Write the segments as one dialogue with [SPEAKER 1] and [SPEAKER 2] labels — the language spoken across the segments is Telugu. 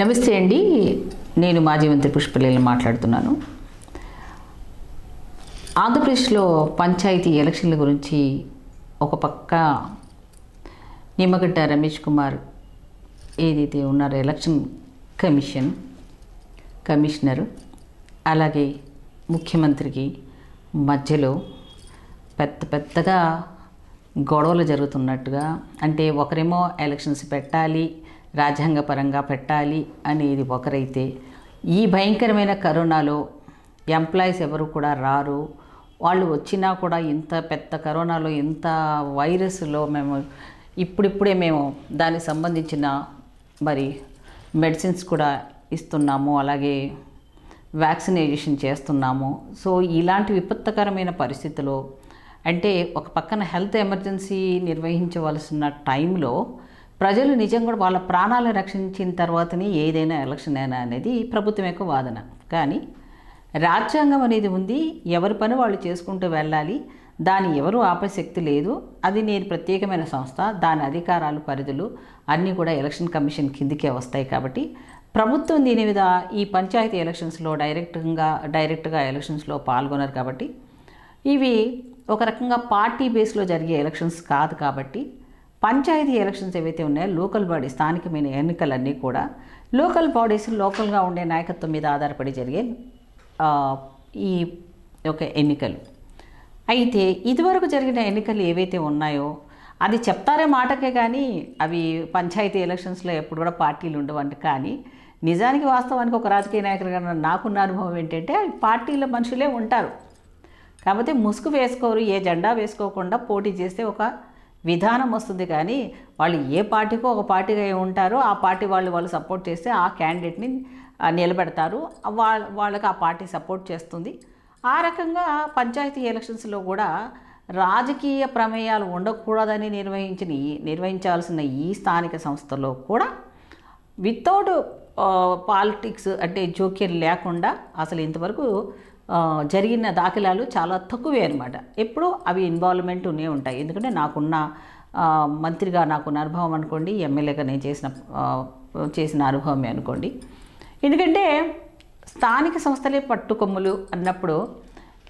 [SPEAKER 1] నమస్తే అండి నేను మాజీ మంత్రి పుష్పలీల మాట్లాడుతున్నాను ఆంధ్రప్రదేశ్లో పంచాయతీ ఎలక్షన్ల గురించి ఒక పక్క నిమ్మగడ్డ రమేష్ కుమార్ ఏదైతే ఉన్నారో ఎలక్షన్ కమిషన్ కమిషనరు అలాగే ముఖ్యమంత్రికి మధ్యలో పెద్ద పెద్దగా గొడవలు జరుగుతున్నట్టుగా అంటే ఒకరేమో ఎలక్షన్స్ పెట్టాలి రాజ్యాంగపరంగా పెట్టాలి అనేది ఒకరైతే ఈ భయంకరమైన కరోనాలో ఎంప్లాయీస్ ఎవరు కూడా రారు వాళ్ళు వచ్చినా కూడా ఇంత పెద్ద కరోనాలో ఇంత వైరస్లో మేము ఇప్పుడిప్పుడే మేము దానికి సంబంధించిన మరి మెడిసిన్స్ కూడా ఇస్తున్నాము అలాగే వ్యాక్సినైజేషన్ చేస్తున్నాము సో ఇలాంటి విపత్తకరమైన పరిస్థితులు అంటే ఒక పక్కన హెల్త్ ఎమర్జెన్సీ నిర్వహించవలసిన టైంలో ప్రజలు నిజంగా కూడా వాళ్ళ ప్రాణాలను రక్షించిన తర్వాతనే ఏదైనా ఎలక్షన్ అయినా అనేది ప్రభుత్వం యొక్క వాదన కానీ రాజ్యాంగం అనేది ఉంది ఎవరి పని వాళ్ళు చేసుకుంటూ వెళ్ళాలి దాని ఎవరు ఆపశక్తి లేదు అది నేను ప్రత్యేకమైన సంస్థ దాని అధికారాలు పరిధులు అన్నీ కూడా ఎలక్షన్ కమిషన్ కిందికే వస్తాయి కాబట్టి ప్రభుత్వం దీని మీద ఈ పంచాయతీ ఎలక్షన్స్లో డైరెక్ట్గా డైరెక్ట్గా ఎలక్షన్స్లో పాల్గొన్నారు కాబట్టి ఇవి ఒక రకంగా పార్టీ బేస్లో జరిగే ఎలక్షన్స్ కాదు కాబట్టి పంచాయతీ ఎలక్షన్స్ ఏవైతే ఉన్నాయో లోకల్ బాడీ స్థానికమైన ఎన్నికలన్నీ కూడా లోకల్ బాడీస్ లోకల్గా ఉండే నాయకత్వం మీద ఆధారపడి జరిగే ఈ యొక్క ఎన్నికలు అయితే ఇదివరకు జరిగిన ఎన్నికలు ఏవైతే ఉన్నాయో అది చెప్తారే మాటకే కానీ అవి పంచాయతీ ఎలక్షన్స్లో ఎప్పుడు కూడా పార్టీలు ఉండవంట కానీ నిజానికి వాస్తవానికి ఒక రాజకీయ నాయకులుగా నాకున్న అనుభవం ఏంటంటే పార్టీల మనుషులే ఉంటారు కాకపోతే ముసుగు వేసుకోరు ఏ జెండా వేసుకోకుండా పోటీ చేస్తే ఒక విధానం వస్తుంది కానీ వాళ్ళు ఏ పార్టీకో ఒక పార్టీగా ఉంటారో ఆ పార్టీ వాళ్ళు వాళ్ళు సపోర్ట్ చేస్తే ఆ క్యాండిడేట్ని నిలబెడతారు వాళ్ళ వాళ్ళకి ఆ పార్టీ సపోర్ట్ చేస్తుంది ఆ రకంగా పంచాయతీ ఎలక్షన్స్లో కూడా రాజకీయ ప్రమేయాలు ఉండకూడదని నిర్వహించిన నిర్వహించాల్సిన ఈ స్థానిక సంస్థలో కూడా వితౌట్ పాలిటిక్స్ అంటే జోక్యం లేకుండా అసలు ఇంతవరకు జరిగిన దాఖలాలు చాలా తక్కువే అనమాట ఎప్పుడూ అవి ఇన్వాల్వ్మెంట్ ఉన్నే ఉంటాయి ఎందుకంటే నాకున్న మంత్రిగా నాకున్న అనుభవం అనుకోండి ఎమ్మెల్యేగా నేను చేసిన చేసిన అనుభవమే అనుకోండి ఎందుకంటే స్థానిక సంస్థలే పట్టుకొమ్ములు అన్నప్పుడు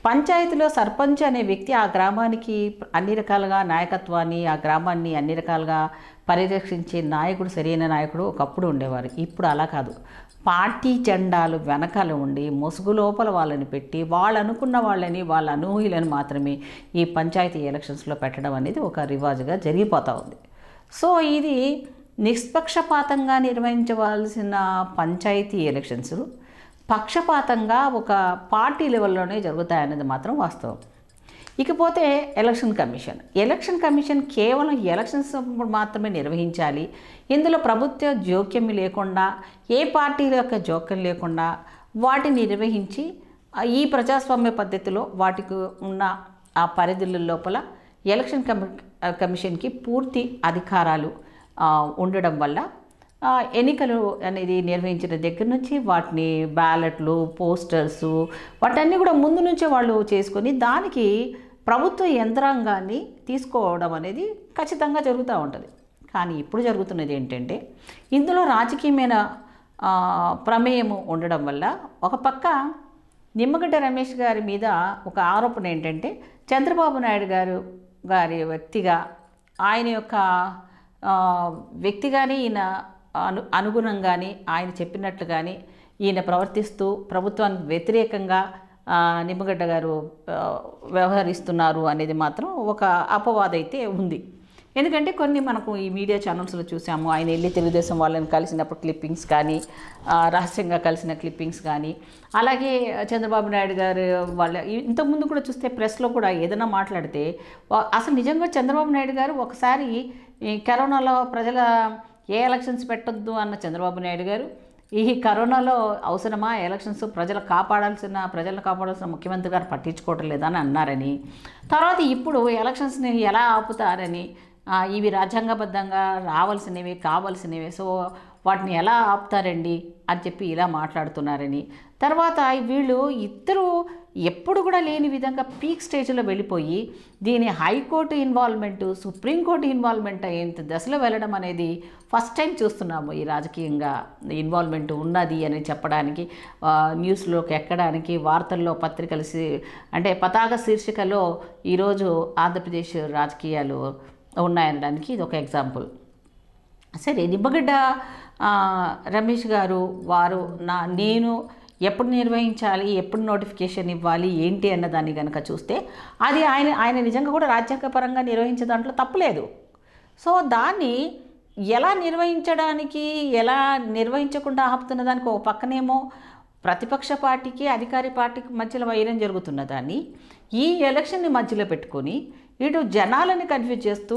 [SPEAKER 1] పంచాయతీలో సర్పంచ్ అనే వ్యక్తి ఆ గ్రామానికి అన్ని రకాలుగా నాయకత్వాన్ని ఆ గ్రామాన్ని అన్ని రకాలుగా పరిరక్షించే నాయకుడు సరైన నాయకుడు ఒకప్పుడు ఉండేవారు ఇప్పుడు అలా కాదు పార్టీ జెండాలు వెనకాల ఉండి ముసుగు లోపల వాళ్ళని పెట్టి వాళ్ళు అనుకున్న వాళ్ళని వాళ్ళ అనూహ్యులను మాత్రమే ఈ పంచాయతీ ఎలక్షన్స్లో పెట్టడం అనేది ఒక రివాజుగా జరిగిపోతూ ఉంది సో ఇది నిష్పక్షపాతంగా నిర్వహించవలసిన పంచాయతీ ఎలక్షన్స్ పక్షపాతంగా ఒక పార్టీ లెవెల్లోనే జరుగుతాయనేది మాత్రం వాస్తవం ఇకపోతే ఎలక్షన్ కమిషన్ ఎలక్షన్ కమిషన్ కేవలం ఎలక్షన్స్ మాత్రమే నిర్వహించాలి ఇందులో ప్రభుత్వ జోక్యం లేకుండా ఏ పార్టీల యొక్క జోక్యం లేకుండా వాటిని నిర్వహించి ఈ ప్రజాస్వామ్య పద్ధతిలో వాటికి ఉన్న ఆ పరిధుల లోపల ఎలక్షన్ కమి కమిషన్కి పూర్తి అధికారాలు ఉండడం వల్ల ఎన్నికలు అనేది నిర్వహించిన దగ్గర నుంచి వాటిని బ్యాలెట్లు పోస్టర్సు వాటన్నీ కూడా ముందు నుంచే వాళ్ళు చేసుకొని దానికి ప్రభుత్వ యంత్రాంగాన్ని తీసుకోవడం అనేది ఖచ్చితంగా జరుగుతూ ఉంటుంది కానీ ఇప్పుడు జరుగుతున్నది ఏంటంటే ఇందులో రాజకీయమైన ప్రమేయము ఉండడం వల్ల ఒక పక్క నిమ్మగడ్డ రమేష్ గారి మీద ఒక ఆరోపణ ఏంటంటే చంద్రబాబు నాయుడు గారు గారి వ్యక్తిగా ఆయన యొక్క వ్యక్తిగానే ఈయన అను అనుగుణంగాని ఆయన కానీ ఈయన ప్రవర్తిస్తూ ప్రభుత్వానికి వ్యతిరేకంగా నిమ్మగడ్డ గారు వ్యవహరిస్తున్నారు అనేది మాత్రం ఒక అపవాదైతే ఉంది ఎందుకంటే కొన్ని మనకు ఈ మీడియా ఛానల్స్లో చూసాము ఆయన వెళ్ళి తెలుగుదేశం వాళ్ళని కలిసినప్పుడు క్లిప్పింగ్స్ కానీ రహస్యంగా కలిసిన క్లిప్పింగ్స్ కానీ అలాగే చంద్రబాబు నాయుడు గారు వాళ్ళ ఇంతకుముందు కూడా చూస్తే ప్రెస్లో కూడా ఏదైనా మాట్లాడితే అసలు నిజంగా చంద్రబాబు నాయుడు గారు ఒకసారి కరోనాలో ప్రజల ఏ ఎలక్షన్స్ పెట్టొద్దు అన్న చంద్రబాబు నాయుడు గారు ఈ కరోనాలో అవసరమా ఎలక్షన్స్ ప్రజలు కాపాడాల్సిన ప్రజలను కాపాడాల్సిన ముఖ్యమంత్రి గారు పట్టించుకోవటం లేదని అన్నారని తర్వాత ఇప్పుడు ఎలక్షన్స్ని ఎలా ఆపుతారని ఇవి రాజ్యాంగబద్ధంగా రావాల్సినవి కావాల్సినవి సో వాటిని ఎలా ఆపుతారండి అని చెప్పి ఇలా మాట్లాడుతున్నారని తర్వాత వీళ్ళు ఇద్దరు ఎప్పుడు కూడా లేని విధంగా పీక్ స్టేజ్లో వెళ్ళిపోయి దీని హైకోర్టు ఇన్వాల్వ్మెంట్ సుప్రీంకోర్టు ఇన్వాల్వ్మెంట్ అయ్యేంత దశలో వెళ్ళడం అనేది ఫస్ట్ టైం చూస్తున్నాము ఈ రాజకీయంగా ఇన్వాల్వ్మెంట్ ఉన్నది అని చెప్పడానికి న్యూస్లోకి ఎక్కడానికి వార్తల్లో పత్రికలు అంటే పతాక శీర్షికలో ఈరోజు ఆంధ్రప్రదేశ్ రాజకీయాలు ఉన్నాయనడానికి ఇది ఒక ఎగ్జాంపుల్ సరే నిమ్మగడ్డ రమేష్ గారు వారు నా నేను ఎప్పుడు నిర్వహించాలి ఎప్పుడు నోటిఫికేషన్ ఇవ్వాలి ఏంటి అన్న దాన్ని కనుక చూస్తే అది ఆయన ఆయన నిజంగా కూడా రాజ్యాంగపరంగా నిర్వహించే దాంట్లో తప్పులేదు సో దాన్ని ఎలా నిర్వహించడానికి ఎలా నిర్వహించకుండా ఆపుతున్న దానికి ఒక పక్కనేమో ప్రతిపక్ష పార్టీకి అధికారి పార్టీకి మధ్యలో వైరం జరుగుతున్న దాన్ని ఈ ఎలక్షన్ని మధ్యలో పెట్టుకొని ఇటు జనాలని కన్ఫ్యూజ్ చేస్తూ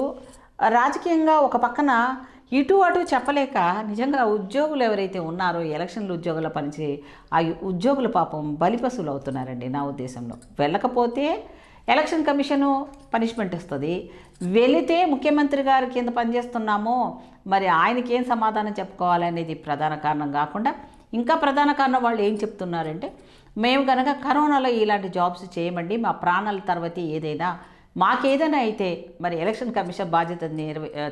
[SPEAKER 1] రాజకీయంగా ఒక పక్కన ఇటు అటు చెప్పలేక నిజంగా ఉద్యోగులు ఎవరైతే ఉన్నారో ఎలక్షన్లు ఉద్యోగుల పనిచే ఆ ఉద్యోగుల పాపం బలిపశువులు అవుతున్నారండి నా ఉద్దేశంలో వెళ్ళకపోతే ఎలక్షన్ కమిషను పనిష్మెంట్ ఇస్తుంది వెళితే ముఖ్యమంత్రి గారి కింద పనిచేస్తున్నాము మరి ఆయనకి ఏం సమాధానం చెప్పుకోవాలనేది ప్రధాన కారణం కాకుండా ఇంకా ప్రధాన కారణం వాళ్ళు ఏం చెప్తున్నారంటే మేము కనుక కరోనాలో ఇలాంటి జాబ్స్ చేయమండి మా ప్రాణాల తర్వాత ఏదైనా మాకేదైనా అయితే మరి ఎలక్షన్ కమిషన్ బాధ్యత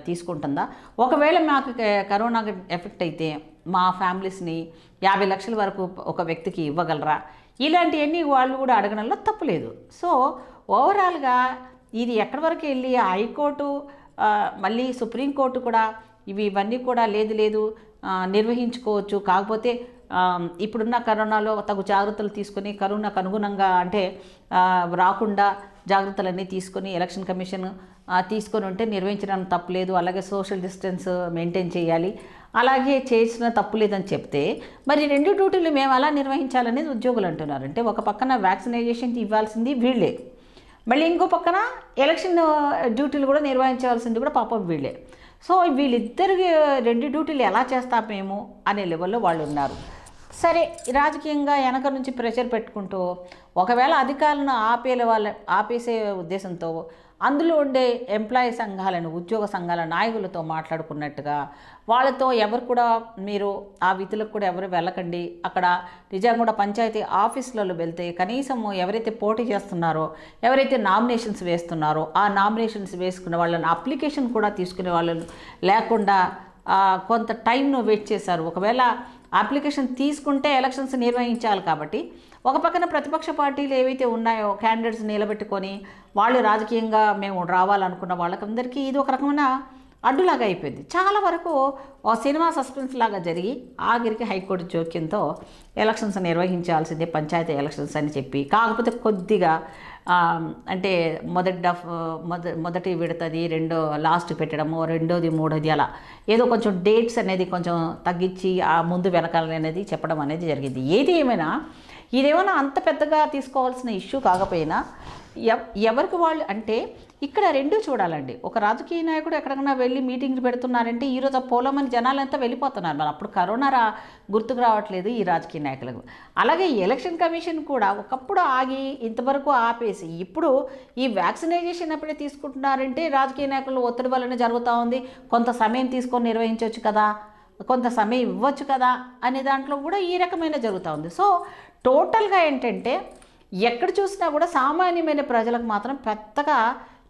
[SPEAKER 1] తీసుకుంటుందా ఒకవేళ మాకు కరోనా ఎఫెక్ట్ అయితే మా ఫ్యామిలీస్ని యాభై లక్షల వరకు ఒక వ్యక్తికి ఇవ్వగలరా ఇలాంటివన్నీ వాళ్ళు కూడా అడగడంలో తప్పులేదు సో ఓవరాల్గా ఇది ఎక్కడి వరకు వెళ్ళి హైకోర్టు మళ్ళీ సుప్రీంకోర్టు కూడా ఇవి ఇవన్నీ కూడా లేదు లేదు నిర్వహించుకోవచ్చు కాకపోతే ఇప్పుడున్న కరోనాలో తగు జాగ్రత్తలు తీసుకొని కరోనాకు అనుగుణంగా అంటే రాకుండా జాగ్రత్తలన్నీ తీసుకొని ఎలక్షన్ కమిషన్ తీసుకొని ఉంటే నిర్వహించడం తప్పులేదు అలాగే సోషల్ డిస్టెన్స్ మెయింటైన్ చేయాలి అలాగే చేసిన తప్పు లేదని చెప్తే మరి రెండు డ్యూటీలు మేము అలా నిర్వహించాలనేది ఉద్యోగులు అంటున్నారు అంటే ఒక పక్కన వ్యాక్సినైజేషన్ ఇవ్వాల్సింది వీళ్ళే మళ్ళీ ఇంకో పక్కన ఎలక్షన్ డ్యూటీలు కూడా నిర్వహించవలసింది కూడా పాపం వీళ్ళే సో వీళ్ళిద్దరికి రెండు డ్యూటీలు ఎలా చేస్తామేమో అనే లెవెల్లో వాళ్ళు ఉన్నారు సరే రాజకీయంగా వెనక నుంచి ప్రెషర్ పెట్టుకుంటూ ఒకవేళ అధికారులను ఆపేల వాళ్ళ ఆపేసే ఉద్దేశంతో అందులో ఉండే ఎంప్లాయీ సంఘాలను ఉద్యోగ సంఘాల నాయకులతో మాట్లాడుకున్నట్టుగా వాళ్ళతో ఎవరు కూడా మీరు ఆ విధులకు కూడా ఎవరు వెళ్ళకండి అక్కడ నిజాంగూడ పంచాయతీ ఆఫీసులలో వెళ్తే కనీసం ఎవరైతే పోటీ చేస్తున్నారో ఎవరైతే నామినేషన్స్ వేస్తున్నారో ఆ నామినేషన్స్ వేసుకునే వాళ్ళని అప్లికేషన్ కూడా తీసుకునే వాళ్ళను లేకుండా కొంత టైంను వెయిట్ చేశారు ఒకవేళ అప్లికేషన్ తీసుకుంటే ఎలక్షన్స్ నిర్వహించాలి కాబట్టి ఒక పక్కన ప్రతిపక్ష పార్టీలు ఏవైతే ఉన్నాయో క్యాండిడేట్స్ నిలబెట్టుకొని వాళ్ళు రాజకీయంగా మేము రావాలనుకున్న వాళ్ళకందరికీ ఇది ఒక రకమైన అడ్డులాగా అయిపోయింది చాలా వరకు సినిమా సస్పెన్స్ లాగా జరిగి ఆఖరికి హైకోర్టు జోక్యంతో ఎలక్షన్స్ నిర్వహించాల్సిందే పంచాయతీ ఎలక్షన్స్ అని చెప్పి కాకపోతే కొద్దిగా అంటే మొదటి డఫ్ మొద మొదటి విడతది రెండో లాస్ట్ పెట్టడము రెండోది మూడోది అలా ఏదో కొంచెం డేట్స్ అనేది కొంచెం తగ్గించి ఆ ముందు వెనకాలనేది అనేది చెప్పడం అనేది జరిగింది ఏది ఏమైనా ఇదేమైనా అంత పెద్దగా తీసుకోవాల్సిన ఇష్యూ కాకపోయినా ఎవరికి వాళ్ళు అంటే ఇక్కడ రెండు చూడాలండి ఒక రాజకీయ నాయకుడు ఎక్కడికైనా వెళ్ళి మీటింగ్లు పెడుతున్నారంటే ఈరోజు పోలమని జనాలంతా వెళ్ళిపోతున్నారు మరి అప్పుడు కరోనా రా గుర్తుకు రావట్లేదు ఈ రాజకీయ నాయకులకు అలాగే ఎలక్షన్ కమిషన్ కూడా ఒకప్పుడు ఆగి ఇంతవరకు ఆపేసి ఇప్పుడు ఈ వ్యాక్సినైజేషన్ అప్పుడే తీసుకుంటున్నారంటే రాజకీయ నాయకులు ఒత్తిడి వల్లనే జరుగుతూ ఉంది కొంత సమయం తీసుకొని నిర్వహించవచ్చు కదా కొంత సమయం ఇవ్వచ్చు కదా అనే దాంట్లో కూడా ఈ రకమైన జరుగుతూ ఉంది సో టోటల్గా ఏంటంటే ఎక్కడ చూసినా కూడా సామాన్యమైన ప్రజలకు మాత్రం పెద్దగా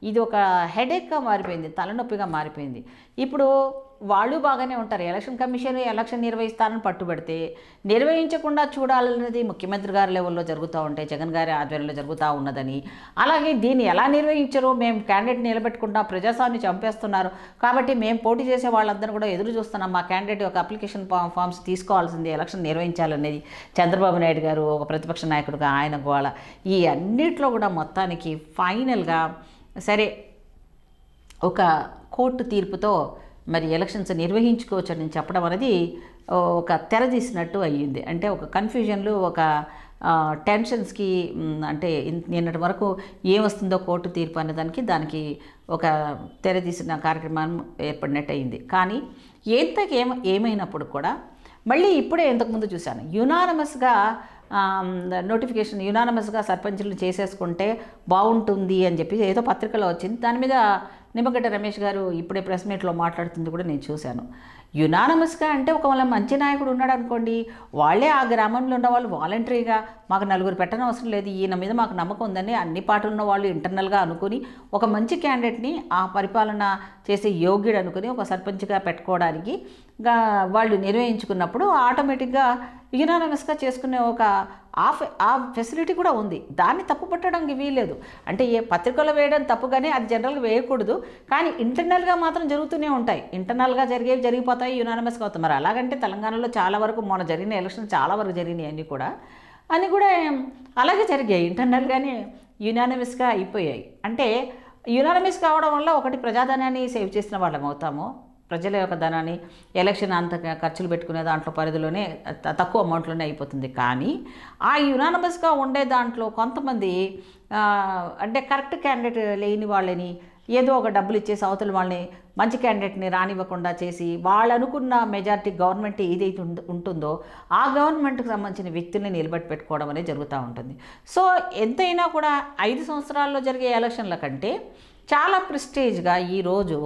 [SPEAKER 1] ఇది ఒక హెడేక్గా మారిపోయింది తలనొప్పిగా మారిపోయింది ఇప్పుడు వాళ్ళు బాగానే ఉంటారు ఎలక్షన్ కమిషన్ ఎలక్షన్ నిర్వహిస్తారని పట్టుబడితే నిర్వహించకుండా చూడాలన్నది ముఖ్యమంత్రి గారి లెవెల్లో జరుగుతూ ఉంటాయి జగన్ గారి ఆధ్వర్యంలో జరుగుతూ ఉన్నదని అలాగే దీన్ని ఎలా నిర్వహించరు మేము క్యాండిడేట్ నిలబెట్టుకుంటాం ప్రజాస్వామ్యం చంపేస్తున్నారు కాబట్టి మేము పోటీ చేసే వాళ్ళందరూ కూడా ఎదురు చూస్తున్నాం మా క్యాండిడేట్ ఒక అప్లికేషన్ ఫామ్స్ తీసుకోవాల్సింది ఎలక్షన్ నిర్వహించాలనేది చంద్రబాబు నాయుడు గారు ఒక ప్రతిపక్ష నాయకుడుగా ఆయన గోళ ఈ అన్నింటిలో కూడా మొత్తానికి ఫైనల్గా సరే ఒక కోర్టు తీర్పుతో మరి ఎలక్షన్స్ నిర్వహించుకోవచ్చు అని చెప్పడం అనేది ఒక తెరదీసినట్టు అయ్యింది అంటే ఒక కన్ఫ్యూజన్లు ఒక టెన్షన్స్కి అంటే నిన్నటి వరకు ఏమొస్తుందో కోర్టు తీర్పు అనేదానికి దానికి ఒక తెరదీసిన కార్యక్రమం ఏర్పడినట్టు అయింది కానీ ఎంతకేమ ఏమైనప్పుడు కూడా మళ్ళీ ఇప్పుడే ఇంతకుముందు చూశాను యునానమస్గా నోటిఫికేషన్ యునానమస్గా సర్పంచులు చేసేసుకుంటే బాగుంటుంది అని చెప్పి ఏదో పత్రికలో వచ్చింది దాని మీద నిమ్మగడ్డ రమేష్ గారు ఇప్పుడే ప్రెస్ మీట్లో మాట్లాడుతుంది కూడా నేను చూశాను యునానమస్గా అంటే ఒకవేళ మంచి నాయకుడు ఉన్నాడు అనుకోండి వాళ్ళే ఆ గ్రామంలో ఉన్న వాళ్ళు వాలంటరీగా మాకు నలుగురు పెట్టడం అవసరం లేదు ఈయన మీద మాకు నమ్మకం ఉందని అన్ని పాటలు ఉన్న వాళ్ళు ఇంటర్నల్గా అనుకుని ఒక మంచి క్యాండిడేట్ని ఆ పరిపాలన చేసే యోగ్యుడు అనుకుని ఒక సర్పంచ్గా పెట్టుకోవడానికి వాళ్ళు నిర్వహించుకున్నప్పుడు ఆటోమేటిక్గా యునానమస్గా చేసుకునే ఒక ఆఫ్ ఆ ఫెసిలిటీ కూడా ఉంది దాన్ని తప్పు పట్టడానికి వీలేదు అంటే ఏ పత్రికలు వేయడం తప్పుగానే అది జనరల్గా వేయకూడదు కానీ ఇంటర్నల్గా మాత్రం జరుగుతూనే ఉంటాయి ఇంటర్నల్గా జరిగేవి జరిగిపోతాయి యునానమస్గా అవుతాయి మరి అలాగంటే తెలంగాణలో చాలా వరకు మొన్న జరిగిన ఎలక్షన్ చాలా వరకు జరిగినాయి అన్నీ కూడా అని కూడా అలాగే జరిగాయి ఇంటర్నల్గానే యునానమస్గా అయిపోయాయి అంటే యునానమస్ కావడం వల్ల ఒకటి ప్రజాధనాన్ని సేవ్ చేసిన వాళ్ళం అవుతాము ప్రజల యొక్క ధనాన్ని ఎలక్షన్ అంత ఖర్చులు పెట్టుకునే దాంట్లో పరిధిలోనే తక్కువ అమౌంట్లోనే అయిపోతుంది కానీ ఆ యునానమస్గా ఉండే దాంట్లో కొంతమంది అంటే కరెక్ట్ క్యాండిడేట్ లేని వాళ్ళని ఏదో ఒక డబ్బులు ఇచ్చేసి అవతల వాళ్ళని మంచి క్యాండిడేట్ని రానివ్వకుండా చేసి వాళ్ళు అనుకున్న మెజారిటీ గవర్నమెంట్ ఏదైతే ఉంటుందో ఆ గవర్నమెంట్కి సంబంధించిన వ్యక్తుల్ని నిలబెట్టి పెట్టుకోవడం అనేది జరుగుతూ ఉంటుంది సో ఎంతైనా కూడా ఐదు సంవత్సరాల్లో జరిగే ఎలక్షన్ల కంటే చాలా ప్రిస్టేజ్గా ఈరోజు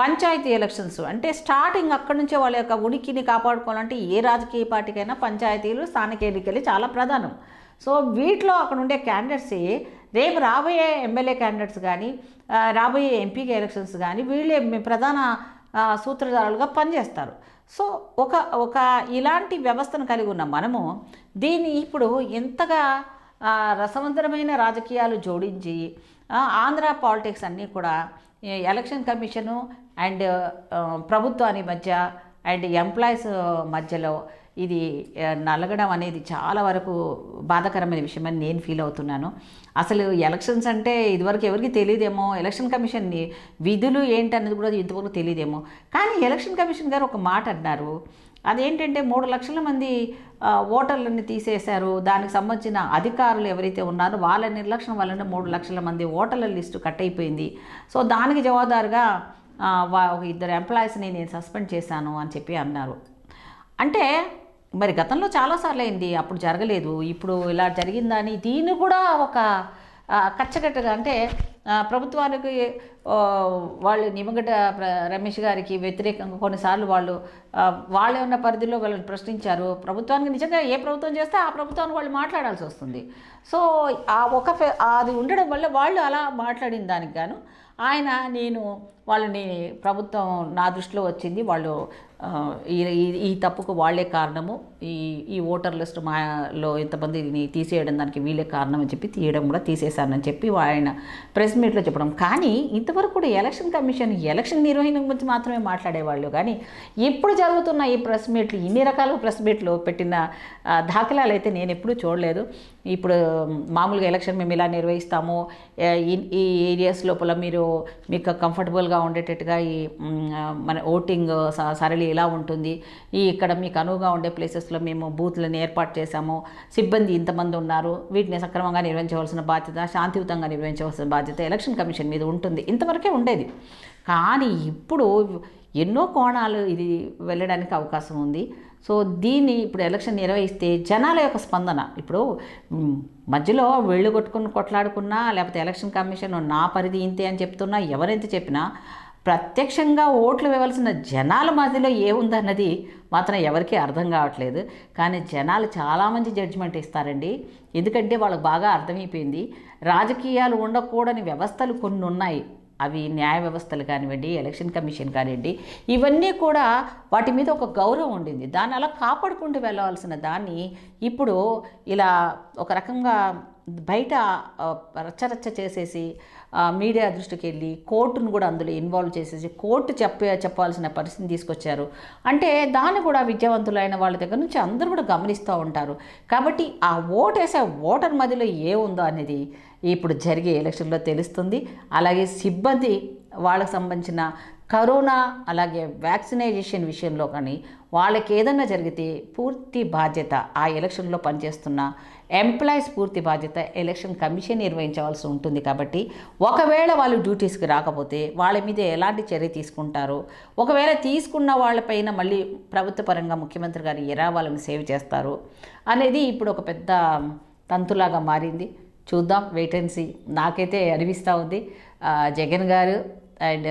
[SPEAKER 1] పంచాయతీ ఎలక్షన్స్ అంటే స్టార్టింగ్ అక్కడి నుంచే వాళ్ళ యొక్క ఉనికిని కాపాడుకోవాలంటే ఏ రాజకీయ పార్టీకైనా పంచాయతీలు స్థానిక ఎన్నికలు చాలా ప్రధానం సో వీటిలో అక్కడ ఉండే క్యాండిడేట్స్ రేపు రాబోయే ఎమ్మెల్యే క్యాండిడేట్స్ కానీ రాబోయే ఎంపీకి ఎలక్షన్స్ కానీ వీళ్ళే ప్రధాన సూత్రధారులుగా పనిచేస్తారు సో ఒక ఒక ఇలాంటి వ్యవస్థను కలిగి ఉన్న మనము దీన్ని ఇప్పుడు ఎంతగా రసవంతరమైన రాజకీయాలు జోడించి ఆంధ్ర పాలిటిక్స్ అన్నీ కూడా ఎలక్షన్ కమిషను అండ్ ప్రభుత్వాని మధ్య అండ్ ఎంప్లాయీస్ uh, మధ్యలో ఇది uh, నలగడం అనేది చాలా వరకు బాధాకరమైన విషయం అని నేను ఫీల్ అవుతున్నాను అసలు ఎలక్షన్స్ అంటే ఇదివరకు ఎవరికి తెలియదేమో ఎలక్షన్ కమిషన్ విధులు ఏంటన్నది కూడా ఇంతవరకు తెలియదేమో కానీ ఎలక్షన్ కమిషన్ గారు ఒక మాట అన్నారు అదేంటంటే మూడు లక్షల మంది ఓటర్లని తీసేశారు దానికి సంబంధించిన అధికారులు ఎవరైతే ఉన్నారో వాళ్ళ నిర్లక్ష్యం వల్లనే మూడు లక్షల మంది ఓటర్ల లిస్టు కట్ అయిపోయింది సో దానికి జవాబారుగా ఒక ఇద్దరు ఎంప్లాయీస్ని నేను సస్పెండ్ చేశాను అని చెప్పి అన్నారు అంటే మరి గతంలో చాలాసార్లు అయింది అప్పుడు జరగలేదు ఇప్పుడు ఇలా జరిగిందని దీన్ని కూడా ఒక కచ్చగట్టుగా అంటే ప్రభుత్వానికి వాళ్ళు నిమ్మగడ్డ రమేష్ గారికి వ్యతిరేకంగా కొన్నిసార్లు వాళ్ళు వాళ్ళే ఉన్న పరిధిలో వాళ్ళని ప్రశ్నించారు ప్రభుత్వానికి నిజంగా ఏ ప్రభుత్వం చేస్తే ఆ ప్రభుత్వానికి వాళ్ళు మాట్లాడాల్సి వస్తుంది సో ఆ ఒక అది ఉండడం వల్ల వాళ్ళు అలా మాట్లాడిన దానికి గాను ఆయన నేను వాళ్ళని ప్రభుత్వం నా దృష్టిలో వచ్చింది వాళ్ళు ఈ ఈ తప్పుకు వాళ్లే కారణము ఈ ఈ ఓటర్ లిస్ట్ మాలో ఇంతమందిని తీసేయడం దానికి వీళ్ళే కారణం అని చెప్పి తీయడం కూడా తీసేశానని చెప్పి ఆయన ప్రెస్ మీట్లో చెప్పడం కానీ ఇంత ఇంతవరకు కూడా ఎలక్షన్ కమిషన్ ఎలక్షన్ నిర్వహణ గురించి మాత్రమే మాట్లాడేవాళ్ళు కానీ ఇప్పుడు జరుగుతున్న ఈ ప్రెస్ మీట్లు ఇన్ని రకాల ప్రెస్ మీట్లు పెట్టిన దాఖలాలు అయితే నేను ఎప్పుడూ చూడలేదు ఇప్పుడు మామూలుగా ఎలక్షన్ మేము ఇలా నిర్వహిస్తాము ఈ ఏరియాస్ లోపల మీరు మీకు కంఫర్టబుల్గా ఉండేటట్టుగా ఈ మన ఓటింగ్ సరళి ఇలా ఉంటుంది ఈ ఇక్కడ మీకు అనువుగా ఉండే ప్లేసెస్లో మేము బూత్లను ఏర్పాటు చేశాము సిబ్బంది ఇంతమంది ఉన్నారు వీటిని సక్రమంగా నిర్వహించవలసిన బాధ్యత శాంతియుతంగా నిర్వహించవలసిన బాధ్యత ఎలక్షన్ కమిషన్ మీద ఉంటుంది ఇంత ఇంతవరకే ఉండేది కానీ ఇప్పుడు ఎన్నో కోణాలు ఇది వెళ్ళడానికి అవకాశం ఉంది సో దీన్ని ఇప్పుడు ఎలక్షన్ నిర్వహిస్తే జనాల యొక్క స్పందన ఇప్పుడు మధ్యలో వెళ్ళు కొట్టుకుని కొట్లాడుకున్నా లేకపోతే ఎలక్షన్ కమిషన్ నా పరిధి ఇంతే అని చెప్తున్నా ఎవరెంత చెప్పినా ప్రత్యక్షంగా ఓట్లు వేయవలసిన జనాల మధ్యలో ఏముందన్నది మాత్రం ఎవరికీ అర్థం కావట్లేదు కానీ జనాలు చాలామంది జడ్జిమెంట్ ఇస్తారండి ఎందుకంటే వాళ్ళకి బాగా అర్థమైపోయింది రాజకీయాలు ఉండకూడని వ్యవస్థలు కొన్ని ఉన్నాయి అవి న్యాయ వ్యవస్థలు కానివ్వండి ఎలక్షన్ కమిషన్ కానివ్వండి ఇవన్నీ కూడా వాటి మీద ఒక గౌరవం ఉండింది దాన్ని అలా కాపాడుకుంటూ వెళ్ళవలసిన దాన్ని ఇప్పుడు ఇలా ఒక రకంగా బయట రచ్చరచ్చ చేసేసి మీడియా దృష్టికి వెళ్ళి కోర్టును కూడా అందులో ఇన్వాల్వ్ చేసేసి కోర్టు చెప్పే చెప్పాల్సిన పరిస్థితిని తీసుకొచ్చారు అంటే దాన్ని కూడా విద్యావంతులైన వాళ్ళ దగ్గర నుంచి అందరూ కూడా గమనిస్తూ ఉంటారు కాబట్టి ఆ ఓటేసే ఓటర్ మధ్యలో ఏ ఉందో అనేది ఇప్పుడు జరిగే ఎలక్షన్లో తెలుస్తుంది అలాగే సిబ్బంది వాళ్ళకు సంబంధించిన కరోనా అలాగే వ్యాక్సినైజేషన్ విషయంలో కానీ వాళ్ళకి ఏదన్నా జరిగితే పూర్తి బాధ్యత ఆ ఎలక్షన్లో పనిచేస్తున్న ఎంప్లాయీస్ పూర్తి బాధ్యత ఎలక్షన్ కమిషన్ నిర్వహించవలసి ఉంటుంది కాబట్టి ఒకవేళ వాళ్ళు డ్యూటీస్కి రాకపోతే వాళ్ళ మీద ఎలాంటి చర్య తీసుకుంటారు ఒకవేళ తీసుకున్న వాళ్ళపైన మళ్ళీ ప్రభుత్వపరంగా ముఖ్యమంత్రి గారు ఎరా వాళ్ళని సేవ్ చేస్తారు అనేది ఇప్పుడు ఒక పెద్ద తంతులాగా మారింది చూద్దాం వెయిటెన్సీ నాకైతే అనిపిస్తూ ఉంది జగన్ గారు అండ్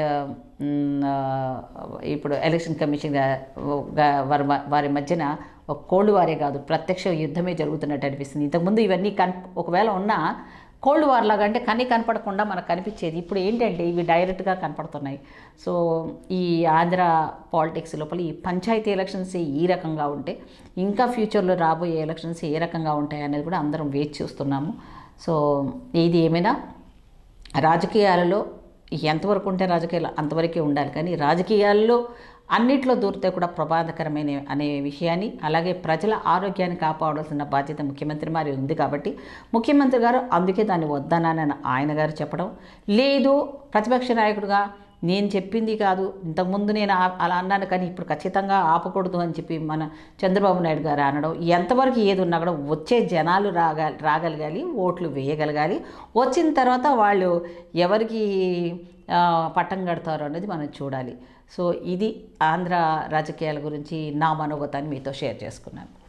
[SPEAKER 1] ఇప్పుడు ఎలక్షన్ కమిషన్ వారి వారి మధ్యన ఒక కోల్డ్ వారే కాదు ప్రత్యక్ష యుద్ధమే జరుగుతున్నట్టు అనిపిస్తుంది ఇంతకుముందు ఇవన్నీ కన్ ఒకవేళ ఉన్నా కోల్డ్ వార్ లాగా అంటే కన్నీ కనపడకుండా మనకు కనిపించేది ఇప్పుడు ఏంటంటే ఇవి డైరెక్ట్గా కనపడుతున్నాయి సో ఈ ఆంధ్ర పాలిటిక్స్ లోపల ఈ పంచాయతీ ఎలక్షన్స్ ఈ రకంగా ఉంటే ఇంకా ఫ్యూచర్లో రాబోయే ఎలక్షన్స్ ఏ రకంగా ఉంటాయి అనేది కూడా అందరం వేచి చూస్తున్నాము సో ఇది ఏమైనా రాజకీయాలలో ఎంతవరకు ఉంటే రాజకీయాలు అంతవరకే ఉండాలి కానీ రాజకీయాల్లో అన్నిట్లో దూరితే కూడా ప్రమాదకరమైన అనే విషయాన్ని అలాగే ప్రజల ఆరోగ్యాన్ని కాపాడాల్సిన బాధ్యత ముఖ్యమంత్రి మరి ఉంది కాబట్టి ముఖ్యమంత్రి గారు అందుకే దాన్ని వద్దానని ఆయన గారు చెప్పడం లేదు ప్రతిపక్ష నాయకుడుగా నేను చెప్పింది కాదు ఇంతకుముందు నేను అలా అన్నాను కానీ ఇప్పుడు ఖచ్చితంగా ఆపకూడదు అని చెప్పి మన చంద్రబాబు నాయుడు గారు అనడం ఎంతవరకు ఏది ఉన్నా కూడా వచ్చే జనాలు రాగాలి రాగలగాలి ఓట్లు వేయగలగాలి వచ్చిన తర్వాత వాళ్ళు ఎవరికి పట్టం కడతారు అనేది మనం చూడాలి సో ఇది ఆంధ్ర రాజకీయాల గురించి నా మనోగతాన్ని మీతో షేర్ చేసుకున్నాను